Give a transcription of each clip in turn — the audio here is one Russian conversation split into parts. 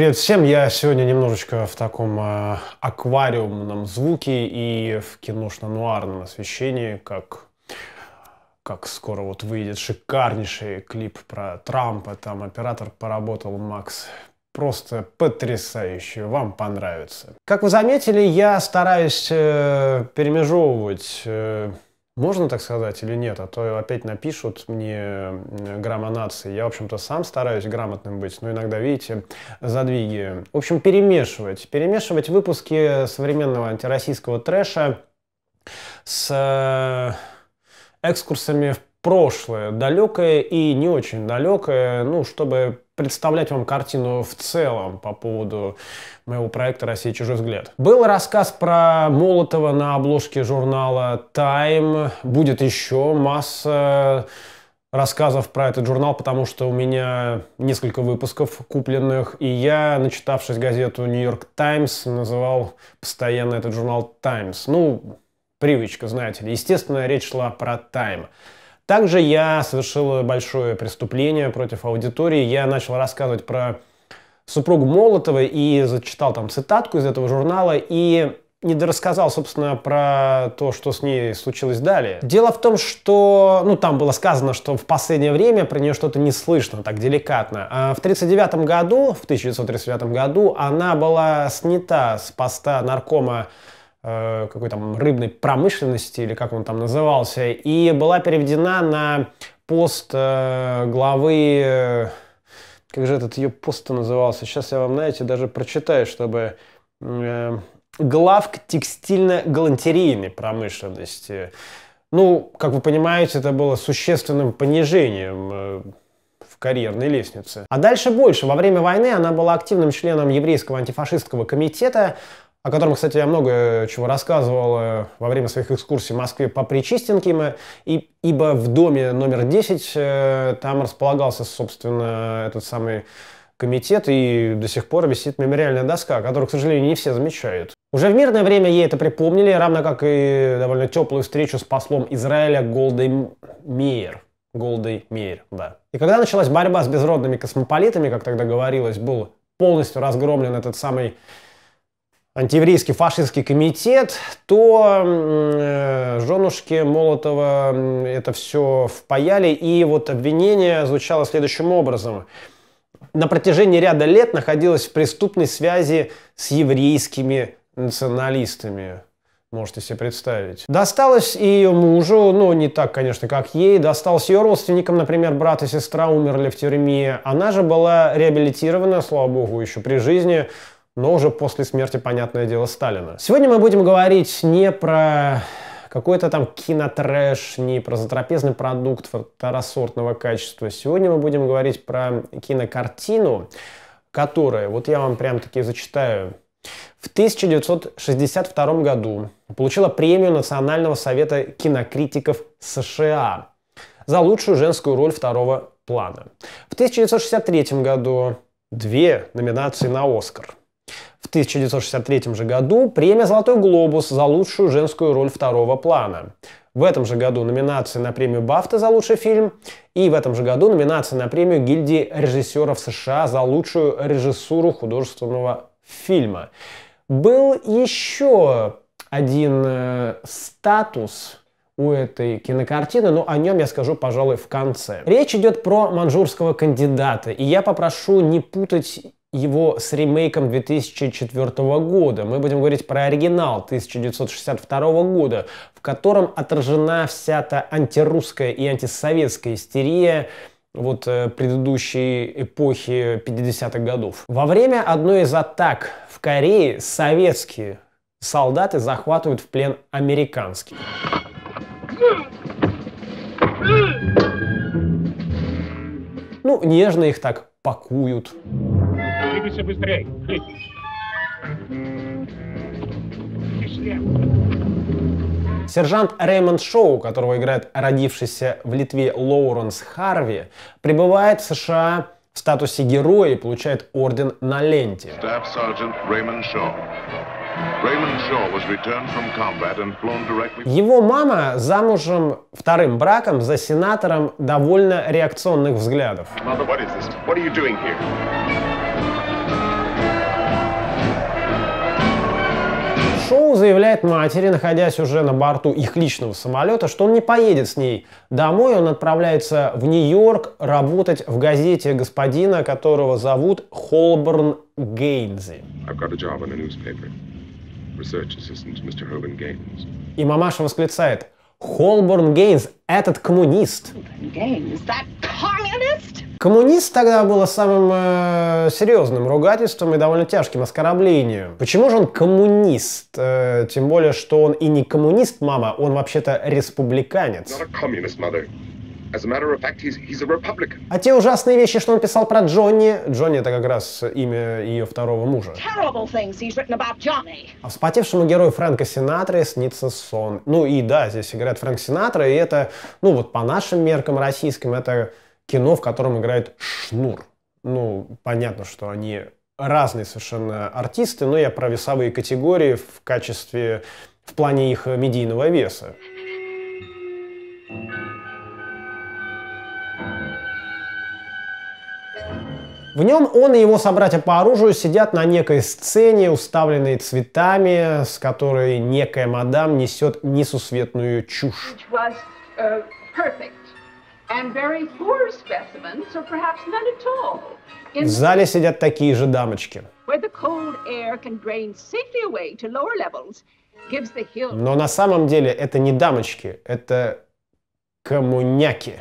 Привет всем! Я сегодня немножечко в таком э, аквариумном звуке и в киношно-нуарном освещении, как, как скоро вот выйдет шикарнейший клип про Трампа. Там оператор поработал Макс просто потрясающе, вам понравится. Как вы заметили, я стараюсь э, перемежевывать... Э, можно так сказать или нет, а то опять напишут мне э, грамма нации. Я, в общем-то, сам стараюсь грамотным быть, но иногда, видите, задвиги. В общем, перемешивать. Перемешивать выпуски современного антироссийского трэша с э, экскурсами в прошлое, далекое и не очень далекое, ну, чтобы представлять вам картину в целом по поводу моего проекта «Россия. Чужой взгляд». Был рассказ про Молотова на обложке журнала Time. Будет еще масса рассказов про этот журнал, потому что у меня несколько выпусков купленных, и я, начитавшись газету «Нью-Йорк Таймс», называл постоянно этот журнал «Таймс». Ну, привычка, знаете ли. Естественно, речь шла про «Тайм». Также я совершил большое преступление против аудитории. Я начал рассказывать про супругу Молотова и зачитал там цитатку из этого журнала и недорассказал, собственно, про то, что с ней случилось далее. Дело в том, что, ну, там было сказано, что в последнее время про нее что-то не слышно, так деликатно. А в 1939 году, в 1939 году, она была снята с поста наркома Э, какой там рыбной промышленности, или как он там назывался, и была переведена на пост э, главы... Э, как же этот ее пост назывался? Сейчас я вам, знаете, даже прочитаю, чтобы главк текстильно-галантерейной промышленности. Ну, как вы понимаете, это было существенным понижением в карьерной лестнице. А дальше больше. Во время войны она была активным членом еврейского антифашистского комитета, о котором, кстати, я много чего рассказывал э, во время своих экскурсий в Москве по Причистенкиме, и, ибо в доме номер 10 э, там располагался, собственно, этот самый комитет, и до сих пор висит мемориальная доска, которую, к сожалению, не все замечают. Уже в мирное время ей это припомнили, равно как и довольно теплую встречу с послом Израиля Голдой Мейер. Голдой Мейер, да. И когда началась борьба с безродными космополитами, как тогда говорилось, был полностью разгромлен этот самый антиеврейский фашистский комитет, то э, женушки Молотова это все впаяли. И вот обвинение звучало следующим образом. На протяжении ряда лет находилась в преступной связи с еврейскими националистами. Можете себе представить. Досталось и ее мужу, ну не так, конечно, как ей. Досталось ее родственникам, например, брат и сестра умерли в тюрьме. Она же была реабилитирована, слава богу, еще при жизни но уже после смерти, понятное дело, Сталина. Сегодня мы будем говорить не про какой-то там кинотрэш, не про затрапезный продукт второсортного качества. Сегодня мы будем говорить про кинокартину, которая, вот я вам прям таки зачитаю, в 1962 году получила премию Национального совета кинокритиков США за лучшую женскую роль второго плана. В 1963 году две номинации на Оскар – 1963 же году премия «Золотой глобус» за лучшую женскую роль второго плана. В этом же году номинация на премию «Бафта» за лучший фильм. И в этом же году номинация на премию гильдии режиссеров США за лучшую режиссуру художественного фильма. Был еще один э, статус у этой кинокартины, но о нем я скажу, пожалуй, в конце. Речь идет про манжурского кандидата, и я попрошу не путать его с ремейком 2004 года. Мы будем говорить про оригинал 1962 года, в котором отражена вся та антирусская и антисоветская истерия вот э, предыдущей эпохи 50-х годов. Во время одной из атак в Корее советские солдаты захватывают в плен американских. Ну, нежно их так пакуют. Двигайся быстрее. Сержант Реймонд Шоу, которого играет родившийся в Литве Лоуренс Харви, прибывает в США в статусе героя и получает орден на ленте. Его мама замужем вторым браком за сенатором довольно реакционных взглядов. Mother, Шоу заявляет матери, находясь уже на борту их личного самолета, что он не поедет с ней домой, он отправляется в Нью-Йорк работать в газете господина, которого зовут Холборн Гейнзи. И мамаша восклицает – Холборн Гейнс, этот коммунист. Коммунист тогда было самым э, серьезным ругательством и довольно тяжким оскорблением. Почему же он коммунист? Э, тем более, что он и не коммунист, мама, он вообще-то республиканец. А те ужасные вещи, что он писал про Джонни, Джонни это как раз имя ее второго мужа. А вспотевшему герою Фрэнка Синатры снится сон. Ну и да, здесь играет Фрэнк Синатра, и это, ну вот по нашим меркам российским, это кино, в котором играет Шнур. Ну, понятно, что они разные совершенно артисты, но я про весовые категории в качестве, в плане их медийного веса. В нем он и его собратья по оружию сидят на некой сцене, уставленной цветами, с которой некая мадам несет несусветную чушь. Э, В зале сидят такие же дамочки. Но на самом деле это не дамочки, это коммуняки.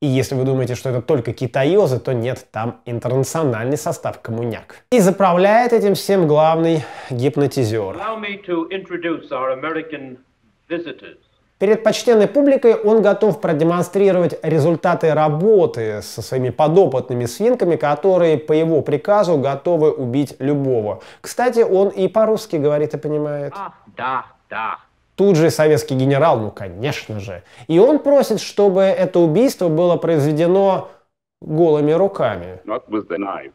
И если вы думаете, что это только китаёзы, то нет, там интернациональный состав коммуняк. И заправляет этим всем главный гипнотизер. Перед почтенной публикой он готов продемонстрировать результаты работы со своими подопытными свинками, которые по его приказу готовы убить любого. Кстати, он и по-русски говорит и понимает. А, да, да. Тут же советский генерал, ну конечно же. И он просит, чтобы это убийство было произведено голыми руками. Knife,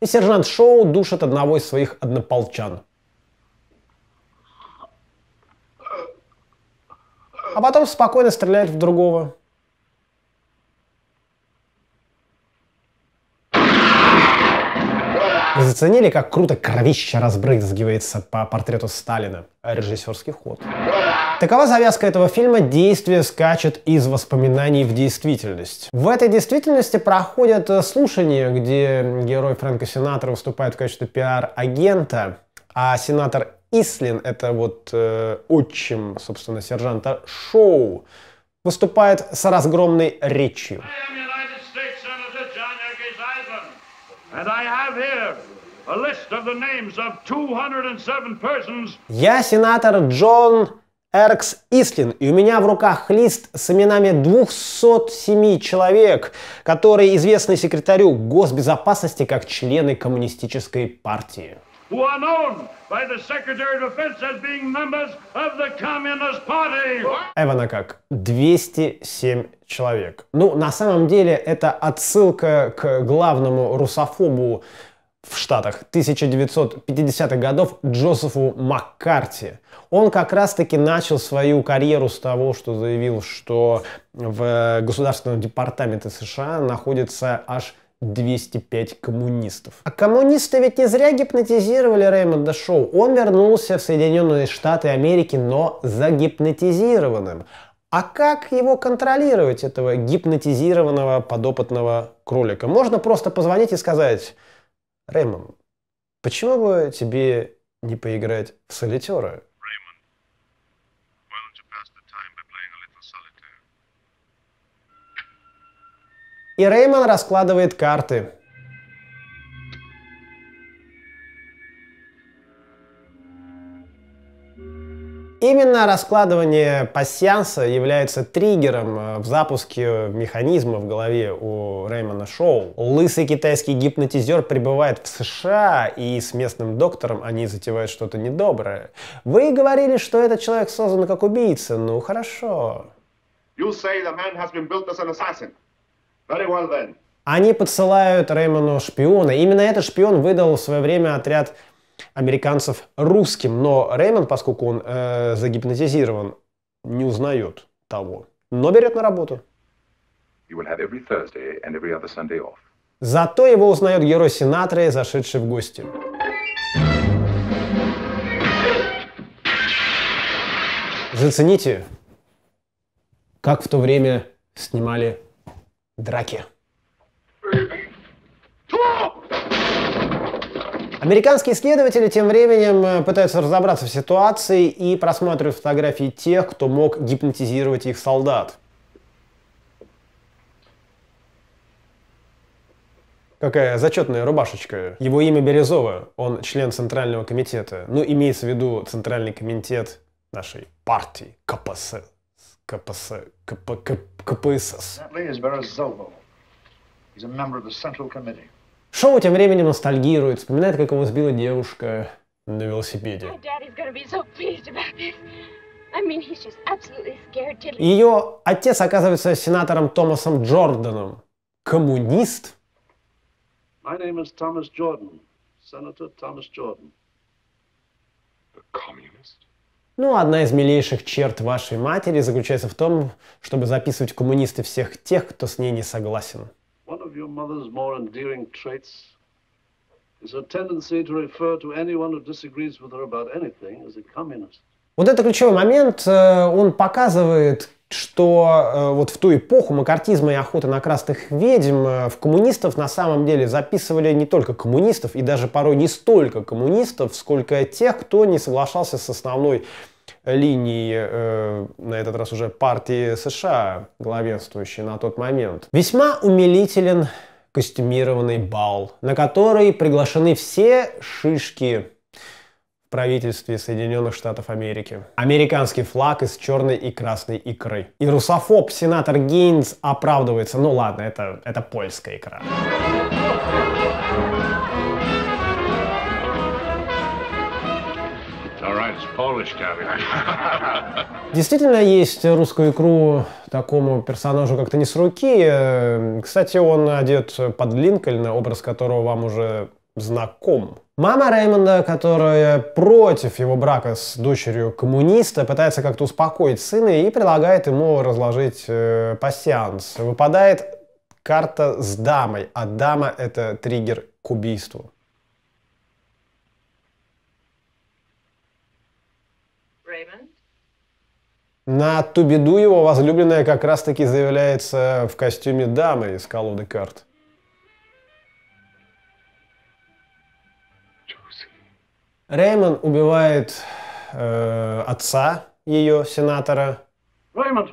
И сержант Шоу душит одного из своих однополчан. А потом спокойно стреляет в другого. Заценили, как круто кровище разбрызгивается по портрету Сталина. Режиссерский ход. Такова завязка этого фильма. Действие скачет из воспоминаний в действительность. В этой действительности проходят э, слушания, где герой Фрэнка Синатора выступает в качестве пиар-агента, а сенатор Ислин, это вот э, отчим, собственно, сержанта Шоу, выступает с разгромной речью. And I have here я сенатор Джон Эркс Ислин, и у меня в руках лист с именами 207 человек, которые известны секретарю госбезопасности как члены коммунистической партии. Эвана как 207 человек. Ну, на самом деле, это отсылка к главному русофобу в Штатах 1950-х годов Джозефу Маккарти. Он как раз-таки начал свою карьеру с того, что заявил, что в Государственном департаменте США находится аж 205 коммунистов. А коммунисты ведь не зря гипнотизировали Реймонда Шоу. Он вернулся в Соединенные Штаты Америки, но загипнотизированным. А как его контролировать, этого гипнотизированного подопытного кролика? Можно просто позвонить и сказать, Реймон, почему бы тебе не поиграть в солитеры? И Реймон раскладывает карты. Именно раскладывание пассианса является триггером э, в запуске механизма в голове у Реймона Шоу. Лысый китайский гипнотизер прибывает в США, и с местным доктором они затевают что-то недоброе. Вы говорили, что этот человек создан как убийца. Ну, хорошо. Они подсылают Реймону шпиона. Именно этот шпион выдал в свое время отряд американцев русским, но Реймонд, поскольку он э, загипнотизирован, не узнает того, но берет на работу. Зато его узнает герой Синатры, зашедший в гости. Зацените, как в то время снимали драки. Американские исследователи тем временем э, пытаются разобраться в ситуации и просматривают фотографии тех, кто мог гипнотизировать их солдат. Какая зачетная рубашечка. Его имя Березова, он член Центрального комитета. Ну, имеется в виду Центральный комитет нашей партии КПС. КПС... КП... КПСС. He's Шоу тем временем ностальгирует, вспоминает, как его сбила девушка на велосипеде. Ее отец оказывается сенатором Томасом Джорданом. Коммунист? Ну, одна из милейших черт вашей матери заключается в том, чтобы записывать коммунисты всех тех, кто с ней не согласен. One of your mother's more endearing traits is her tendency to refer to anyone who disagrees with her about anything as a communist. Вот это ключевой момент, э, он показывает, что э, вот в ту эпоху макартизма и охоты на красных ведьм э, в коммунистов на самом деле записывали не только коммунистов и даже порой не столько коммунистов, сколько тех, кто не соглашался с основной линии, э, на этот раз уже партии США, главенствующей на тот момент. Весьма умилителен костюмированный бал, на который приглашены все шишки в правительстве Соединенных Штатов Америки. Американский флаг из черной и красной икры. И русофоб сенатор Гейнс оправдывается, ну ладно, это, это польская икра. Полочка. Действительно есть русскую икру такому персонажу как-то не с руки. Кстати, он одет под Линкольна, образ которого вам уже знаком. Мама Реймонда, которая против его брака с дочерью коммуниста, пытается как-то успокоить сына и предлагает ему разложить э, пассианс. Выпадает карта с дамой, а дама это триггер к убийству. На Тубиду его возлюбленная как раз-таки заявляется в костюме дамы из колоды карт. Реймон убивает э, отца ее, сенатора. Реймон,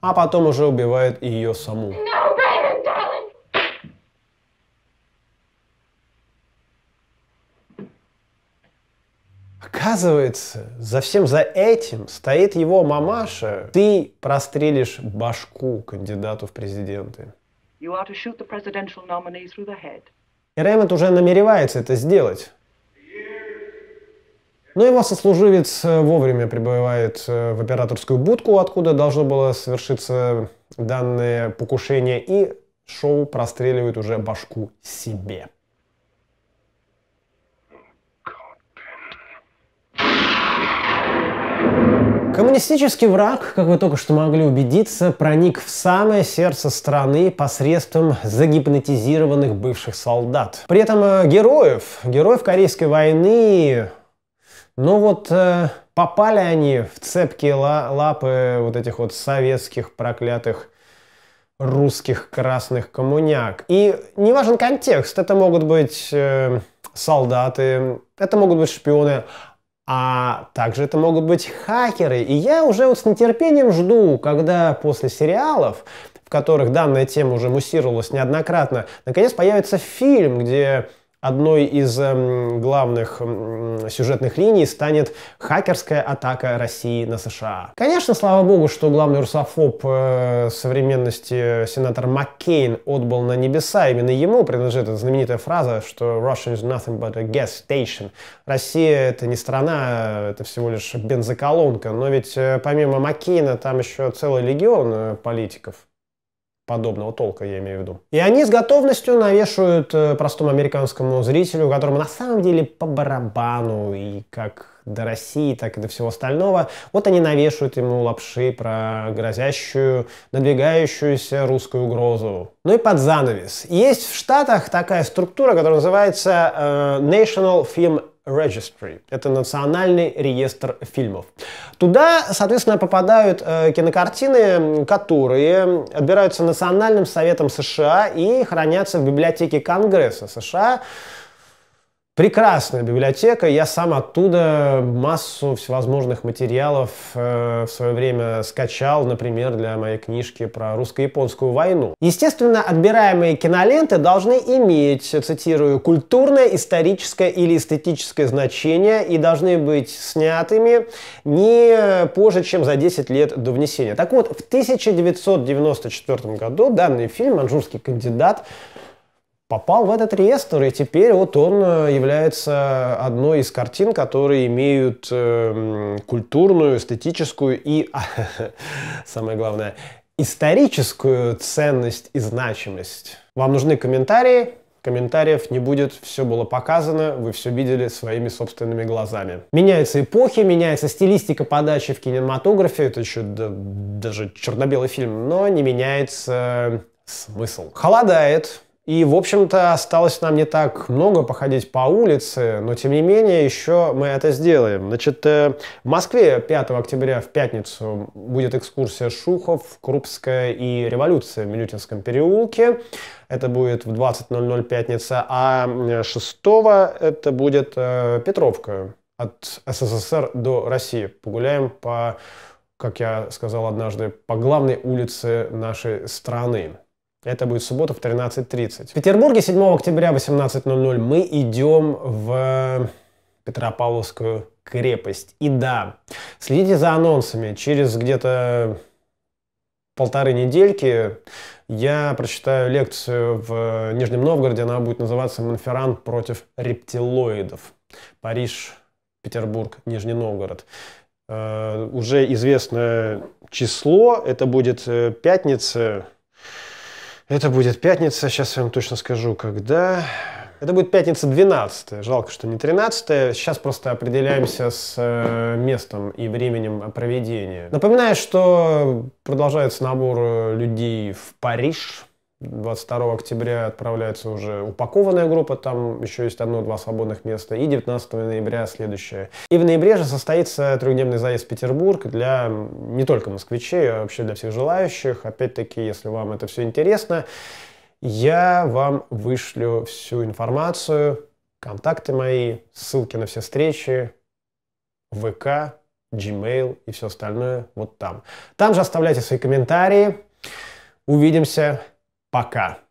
а потом уже убивает ее саму. No, Оказывается, за всем за этим стоит его мамаша. Ты прострелишь башку кандидату в президенты. И Рэймонд уже намеревается это сделать. Но его сослуживец э, вовремя прибывает э, в операторскую будку, откуда должно было совершиться данное покушение, и шоу простреливает уже башку себе. Коммунистический враг, как вы только что могли убедиться, проник в самое сердце страны посредством загипнотизированных бывших солдат. При этом э, героев, героев Корейской войны, ну вот э, попали они в цепкие лапы вот этих вот советских проклятых русских красных коммуняк. И не важен контекст, это могут быть э, солдаты, это могут быть шпионы, а также это могут быть хакеры. И я уже вот с нетерпением жду, когда после сериалов, в которых данная тема уже муссировалась неоднократно, наконец появится фильм, где одной из эм, главных сюжетных линий станет хакерская атака России на США. Конечно, слава богу, что главный русофоб э, современности э, сенатор Маккейн отбыл на небеса. Именно ему принадлежит эта знаменитая фраза, что Russia is nothing but a gas station. Россия это не страна, э, это всего лишь бензоколонка. Но ведь помимо Маккейна там еще целый легион политиков подобного толка, я имею в виду. И они с готовностью навешивают э, простому американскому зрителю, которому на самом деле по барабану и как до России, так и до всего остального. Вот они навешивают ему лапши про грозящую, надвигающуюся русскую угрозу. Ну и под занавес. Есть в Штатах такая структура, которая называется э, National Film Registry. Это национальный реестр фильмов. Туда, соответственно, попадают э, кинокартины, которые отбираются Национальным советом США и хранятся в библиотеке Конгресса США Прекрасная библиотека, я сам оттуда массу всевозможных материалов э, в свое время скачал, например, для моей книжки про русско-японскую войну. Естественно, отбираемые киноленты должны иметь, цитирую, культурное, историческое или эстетическое значение и должны быть снятыми не позже, чем за 10 лет до внесения. Так вот, в 1994 году данный фильм «Манжурский кандидат» попал в этот реестр, и теперь вот он э, является одной из картин, которые имеют э, культурную, эстетическую и, самое главное, историческую ценность и значимость. Вам нужны комментарии? Комментариев не будет, все было показано, вы все видели своими собственными глазами. Меняются эпохи, меняется стилистика подачи в кинематографе, это еще да, даже черно-белый фильм, но не меняется э, смысл. Холодает, и, в общем-то, осталось нам не так много походить по улице, но, тем не менее, еще мы это сделаем. Значит, э, в Москве 5 октября в пятницу будет экскурсия Шухов, Крупская и Революция в Милютинском переулке. Это будет в 20.00 пятница, а 6 э, это будет э, Петровка от СССР до России. Погуляем по, как я сказал однажды, по главной улице нашей страны. Это будет суббота в 13.30. В Петербурге 7 октября 18.00 мы идем в Петропавловскую крепость. И да, следите за анонсами. Через где-то полторы недельки я прочитаю лекцию в Нижнем Новгороде. Она будет называться «Монферрант против рептилоидов». Париж, Петербург, Нижний Новгород. Э, уже известно число. Это будет э, пятница, это будет пятница, сейчас я вам точно скажу, когда. Это будет пятница 12 жалко, что не 13 Сейчас просто определяемся с э, местом и временем проведения. Напоминаю, что продолжается набор э, людей в Париж. 22 октября отправляется уже упакованная группа, там еще есть одно-два свободных места, и 19 ноября следующее. И в ноябре же состоится трехдневный заезд в Петербург для не только москвичей, а вообще для всех желающих. Опять-таки, если вам это все интересно, я вам вышлю всю информацию, контакты мои, ссылки на все встречи, ВК, Gmail и все остальное вот там. Там же оставляйте свои комментарии. Увидимся. Пока.